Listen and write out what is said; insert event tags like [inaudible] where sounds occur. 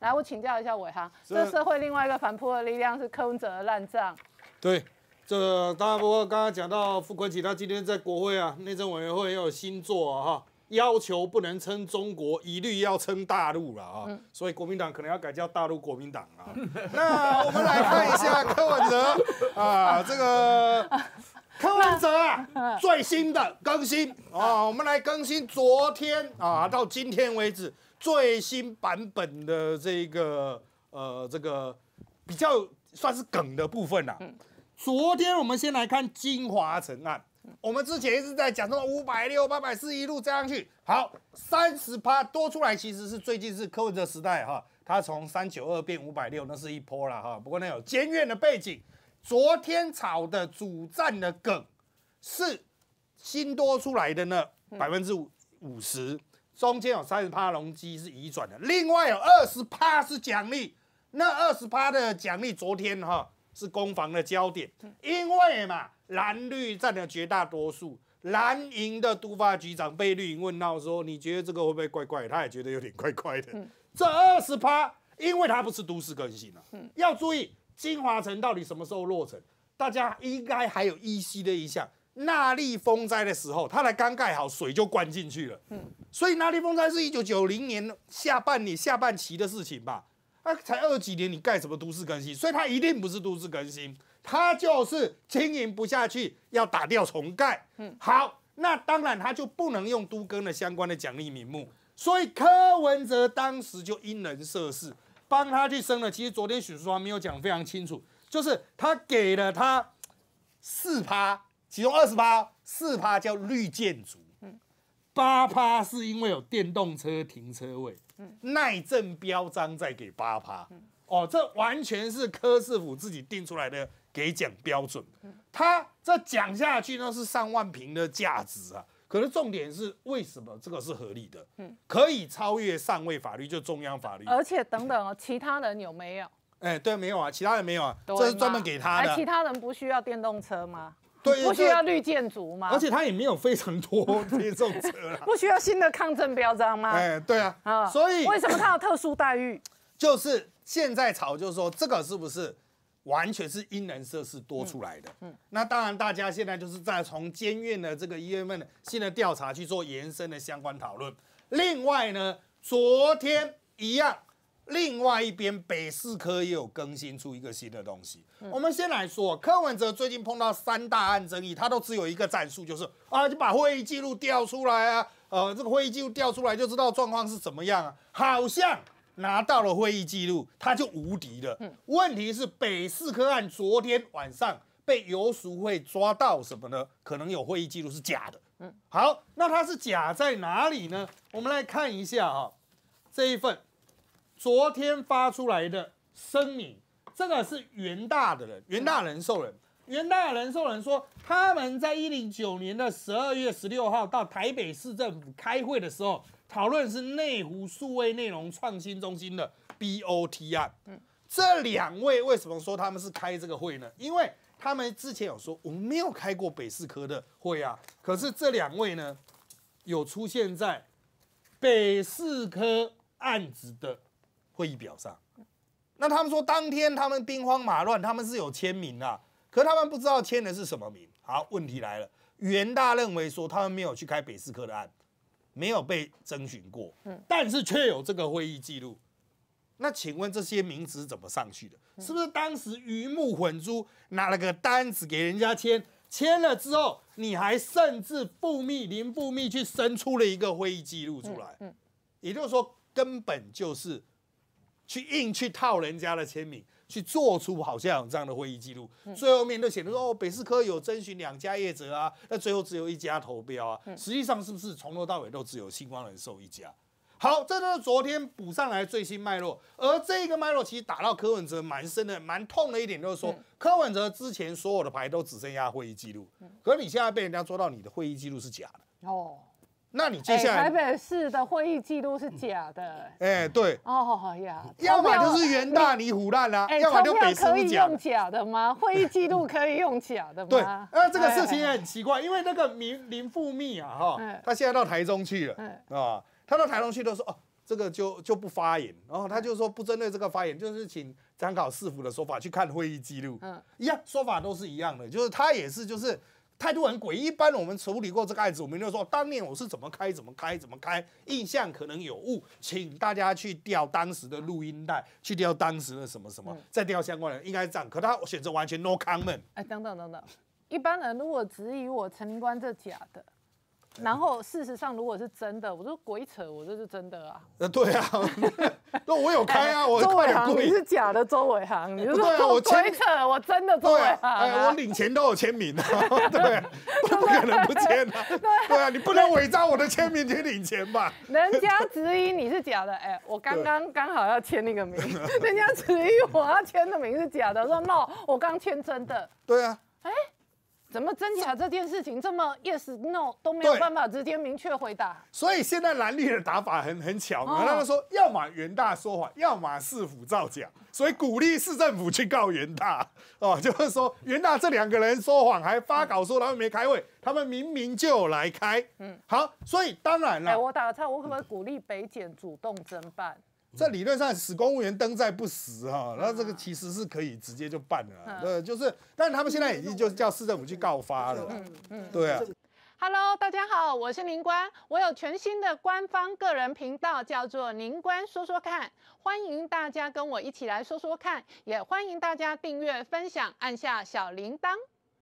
来，我请教一下伟航，这社会另外一个反扑的力量是柯文哲的烂账。对，这当然不过刚刚讲到傅昆萁，他今天在国会啊，内政委员会要有新作啊，哈，要求不能称中国，一律要称大陆了啊，所以国民党可能要改叫大陆国民党啊。[laughs] 那我们来看一下柯文哲啊，这个。柯文哲啊，[laughs] 最新的更新 [laughs] 啊，我们来更新昨天啊到今天为止最新版本的这个呃这个比较算是梗的部分啦。昨天我们先来看金华城案，我们之前一直在讲什么五百六八百四一路这样去，好三十趴多出来，其实是最近是柯文哲时代哈，他从三九二变五百六，那是一波了哈，不过那有监院的背景。昨天炒的主战的梗是新多出来的那百分之五五十，中间有三十趴龙基是移转的，另外有二十趴是奖励。那二十趴的奖励，昨天哈是攻防的焦点，因为嘛蓝绿占了绝大多数，蓝营的督发局长被绿营问到说：“你觉得这个会不会怪怪？”他也觉得有点怪怪的。这二十趴，因为它不是都市更新了，要注意。金华城到底什么时候落成？大家应该还有依稀的一象，纳利风灾的时候，它才刚盖好，水就灌进去了。嗯，所以纳利风灾是一九九零年下半年下半期的事情吧？啊，才二几年，你盖什么都市更新？所以它一定不是都市更新，它就是经营不下去，要打掉重盖。嗯，好，那当然它就不能用都更的相关的奖励名目。所以柯文哲当时就因人设事。帮他去升了，其实昨天许淑华没有讲非常清楚，就是他给了他四趴，其中二十趴，四趴叫绿建筑，嗯，八趴是因为有电动车停车位，嗯，耐震标章在给八趴，嗯，哦，这完全是柯师傅自己定出来的给奖标准，他这讲下去那是上万坪的价值啊。可是重点是为什么这个是合理的？嗯，可以超越上位法律，就中央法律。而且等等哦，其他人有没有？哎，对，没有啊，其他人没有啊，这是专门给他的。其他人不需要电动车吗？对，不需要绿建筑吗？而且他也没有非常多电动车，[laughs] 不需要新的抗震标章吗？哎，对啊，啊，所以为什么他有特殊待遇？[laughs] 就是现在吵，就是说这个是不是？完全是因人设施多出来的，嗯，那当然大家现在就是在从监院的这个一月份的新的调查去做延伸的相关讨论。另外呢，昨天一样，另外一边北四科也有更新出一个新的东西。我们先来说柯文哲最近碰到三大案争议，他都只有一个战术，就是啊就把会议记录调出来啊，呃这个会议记录调出来就知道状况是怎么样啊，好像。拿到了会议记录，他就无敌了。嗯，问题是北市科案昨天晚上被游淑会抓到什么呢？可能有会议记录是假的。嗯，好，那它是假在哪里呢？我们来看一下哈，这一份昨天发出来的声明，这个是元大的人，元大人寿人，元大人寿人说他们在一零九年的十二月十六号到台北市政府开会的时候。讨论是内湖数位内容创新中心的 BOT 案。嗯，这两位为什么说他们是开这个会呢？因为他们之前有说我们没有开过北市科的会啊。可是这两位呢，有出现在北市科案子的会议表上。那他们说当天他们兵荒马乱，他们是有签名啊，可他们不知道签的是什么名。好，问题来了，元大认为说他们没有去开北市科的案。没有被征询过，嗯，但是却有这个会议记录，那请问这些名字怎么上去的？是不是当时鱼目混珠，拿了个单子给人家签，签了之后，你还甚至复密零复密去生出了一个会议记录出来，嗯，也就是说，根本就是去硬去套人家的签名。去做出好像这样的会议记录，最后面都写的说哦，北市科有征询两家业者啊，那最后只有一家投标啊，实际上是不是从头到尾都只有星光人寿一家？好，这都是昨天补上来最新脉络，而这个脉络其实打到柯文哲蛮深的、蛮痛的一点，就是说柯文哲之前所有的牌都只剩下会议记录，可你现在被人家捉到你的会议记录是假的哦。那你接下来台北市的会议记录是假的？哎，对，哦呀，要么就是袁大你糊烂了，要么就台北市用假的吗？[laughs] 会议记录可以用假的吗？对，那这个事情也很奇怪，因为那个林林富密啊哈，他现在到台中去了，啊，他到台中去都说哦，这个就就不发言，然后他就说不针对这个发言，就是请参考市府的说法去看会议记录，嗯，一样说法都是一样的，就是他也是就是。态度很诡异。一般我们处理过这个案子，我们就说当年我是怎么开、怎么开、怎么开，印象可能有误，请大家去调当时的录音带，去调当时的什么什么，再调相关人，应该是这样。可他选择完全 no comment。哎，等等等等，一般人如果质疑我陈林官这假的。然后事实上，如果是真的，我说鬼扯，我这是真的啊！呃，对啊，[laughs] 那我有开啊，我周伟航你是假的，周伟航，你说对啊，我鬼扯，我真的周伟航，哎，我领钱都有签名的，对，不可能不签的，[laughs] 对啊，你不能伪造我的签名去领钱吧？[laughs] 人家质疑你是假的，哎，我刚刚刚好要签那个名，人家质疑我要签的名是假的，说 no，我刚签真的，对啊。怎么真假这件事情，这么 yes no 都没有办法直接明确回答。所以现在蓝利的打法很很巧嘛，他们说要么元大说谎，要么市府造假，所以鼓励市政府去告元大，哦，[laughs] 就是说元大这两个人说谎，还发稿说他们没开会，他们明明就有来开。嗯，好，所以当然了。哎，我打个岔，我可不可以鼓励北检主动侦办？在理论上，死公务员登在不实哈，那这个其实是可以直接就办了，对，就是，但他们现在已经就叫市政府去告发了，嗯嗯，对啊。Hello，大家好，我是林官，我有全新的官方个人频道，叫做林官说说看，欢迎大家跟我一起来说说看，也欢迎大家订阅、分享，按下小铃铛。